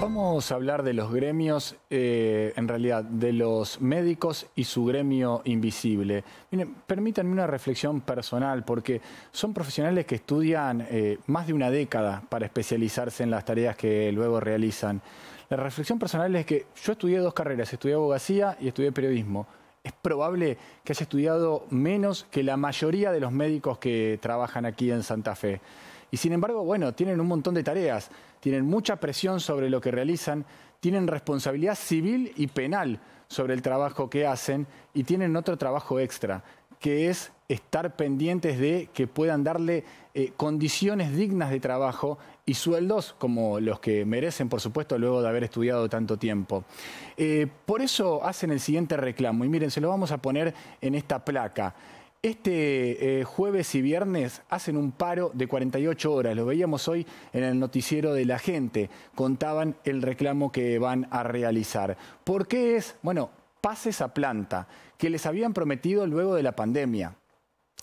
Vamos a hablar de los gremios, eh, en realidad de los médicos y su gremio invisible. permítanme una reflexión personal, porque son profesionales que estudian eh, más de una década para especializarse en las tareas que luego realizan. La reflexión personal es que yo estudié dos carreras, estudié abogacía y estudié periodismo es probable que haya estudiado menos que la mayoría de los médicos que trabajan aquí en Santa Fe. Y sin embargo, bueno, tienen un montón de tareas, tienen mucha presión sobre lo que realizan, tienen responsabilidad civil y penal sobre el trabajo que hacen y tienen otro trabajo extra que es estar pendientes de que puedan darle eh, condiciones dignas de trabajo y sueldos como los que merecen, por supuesto, luego de haber estudiado tanto tiempo. Eh, por eso hacen el siguiente reclamo, y miren, se lo vamos a poner en esta placa. Este eh, jueves y viernes hacen un paro de 48 horas. Lo veíamos hoy en el noticiero de la gente. Contaban el reclamo que van a realizar. ¿Por qué es? Bueno, Pase esa planta que les habían prometido luego de la pandemia.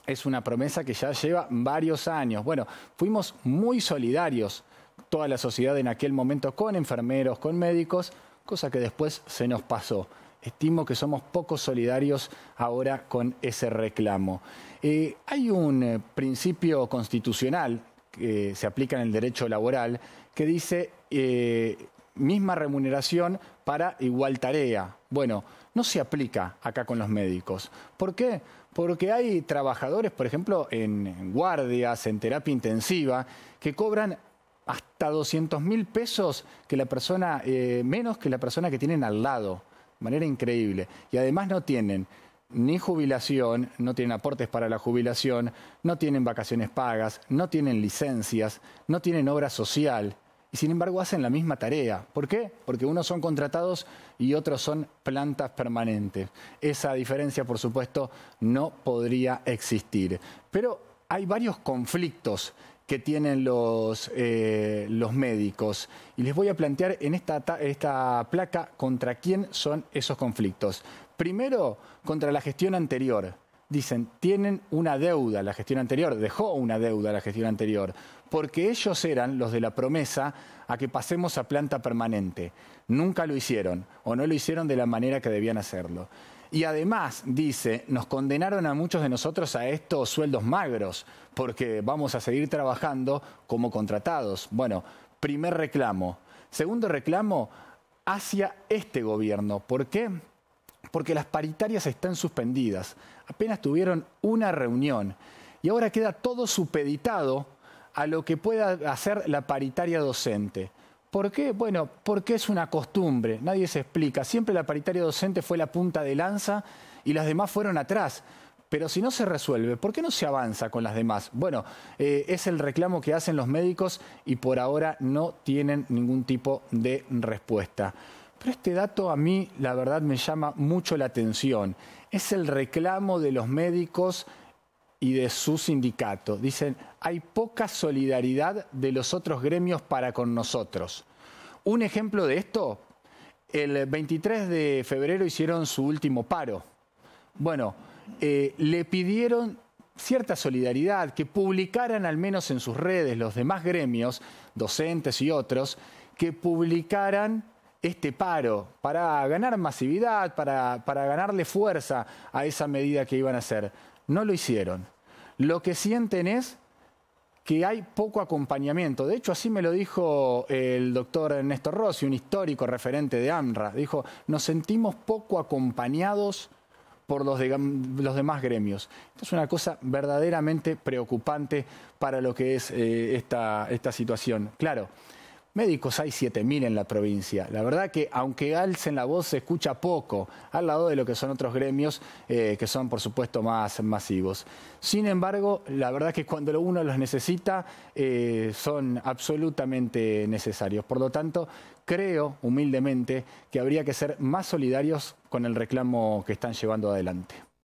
Es una promesa que ya lleva varios años. Bueno, fuimos muy solidarios toda la sociedad en aquel momento con enfermeros, con médicos, cosa que después se nos pasó. Estimo que somos pocos solidarios ahora con ese reclamo. Eh, hay un eh, principio constitucional que se aplica en el derecho laboral que dice eh, misma remuneración para igual tarea. Bueno, no se aplica acá con los médicos. ¿Por qué? Porque hay trabajadores, por ejemplo, en guardias, en terapia intensiva, que cobran hasta 200 mil pesos que la persona, eh, menos que la persona que tienen al lado. De manera increíble. Y además no tienen ni jubilación, no tienen aportes para la jubilación, no tienen vacaciones pagas, no tienen licencias, no tienen obra social y sin embargo hacen la misma tarea. ¿Por qué? Porque unos son contratados y otros son plantas permanentes. Esa diferencia, por supuesto, no podría existir. Pero hay varios conflictos que tienen los, eh, los médicos. Y les voy a plantear en esta placa contra quién son esos conflictos. Primero, contra la gestión anterior dicen, tienen una deuda la gestión anterior, dejó una deuda la gestión anterior, porque ellos eran los de la promesa a que pasemos a planta permanente. Nunca lo hicieron, o no lo hicieron de la manera que debían hacerlo. Y además, dice, nos condenaron a muchos de nosotros a estos sueldos magros, porque vamos a seguir trabajando como contratados. Bueno, primer reclamo. Segundo reclamo, hacia este gobierno. ¿Por qué? porque las paritarias están suspendidas. Apenas tuvieron una reunión y ahora queda todo supeditado a lo que pueda hacer la paritaria docente. ¿Por qué? Bueno, porque es una costumbre, nadie se explica. Siempre la paritaria docente fue la punta de lanza y las demás fueron atrás. Pero si no se resuelve, ¿por qué no se avanza con las demás? Bueno, eh, es el reclamo que hacen los médicos y por ahora no tienen ningún tipo de respuesta. Pero este dato a mí, la verdad, me llama mucho la atención. Es el reclamo de los médicos y de su sindicato. Dicen, hay poca solidaridad de los otros gremios para con nosotros. Un ejemplo de esto, el 23 de febrero hicieron su último paro. Bueno, eh, le pidieron cierta solidaridad, que publicaran al menos en sus redes los demás gremios, docentes y otros, que publicaran este paro, para ganar masividad, para, ganarle fuerza a esa medida que iban a hacer. No lo hicieron. Lo que sienten es que hay poco acompañamiento. De hecho, así me lo dijo el doctor Ernesto Rossi, un histórico referente de AMRA. Dijo, nos sentimos poco acompañados por los, los demás gremios. Esto es una cosa verdaderamente preocupante para lo que es eh, esta, esta situación. Claro, Médicos hay 7.000 en la provincia. La verdad que aunque alcen la voz se escucha poco al lado de lo que son otros gremios eh, que son por supuesto más masivos. Sin embargo, la verdad que cuando uno los necesita eh, son absolutamente necesarios. Por lo tanto, creo humildemente que habría que ser más solidarios con el reclamo que están llevando adelante.